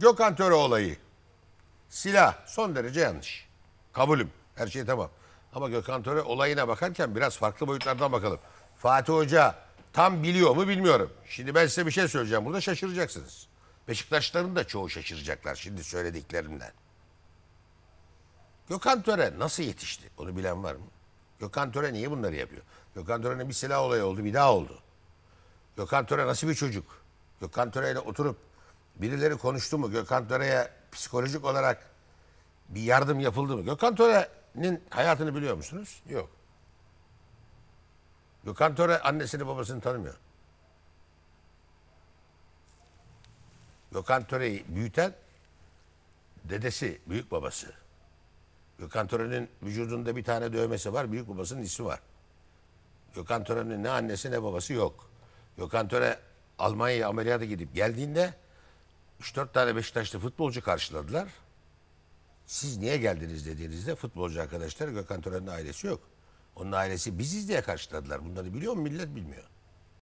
Gökhan Töre olayı. Silah son derece yanlış. Kabulüm. Her şey tamam. Ama Gökhan Töre olayına bakarken biraz farklı boyutlardan bakalım. Fatih Hoca tam biliyor mu bilmiyorum. Şimdi ben size bir şey söyleyeceğim. Burada şaşıracaksınız. Beşiktaşların da çoğu şaşıracaklar şimdi söylediklerimden. Gökhan Töre nasıl yetişti? Onu bilen var mı? Gökhan Töre niye bunları yapıyor? Gökhan Töre'nin bir silah olayı oldu, bir daha oldu. Gökhan Töre nasıl bir çocuk? Gökhan Töre oturup birileri konuştu mu? Gökhan Töre'ye psikolojik olarak bir yardım yapıldı mı? Gökhan Töre'nin hayatını biliyor musunuz? Yok. Gökhan Töre annesini babasını tanımıyor. Gökhan Töre'yi büyüten dedesi, büyük babası. Gökhan Töre'nin vücudunda bir tane dövmesi var, büyük babasının ismi var. Gökhan Töre'nin ne annesi ne babası yok. Gökhan Töre Almanya'ya ameliyata gidip geldiğinde 3-4 tane Beşiktaşlı futbolcu karşıladılar. Siz niye geldiniz dediğinizde futbolcu arkadaşlar Gökhan Tören'in ailesi yok. Onun ailesi biziz diye karşıladılar. Bunları biliyor mu millet bilmiyor.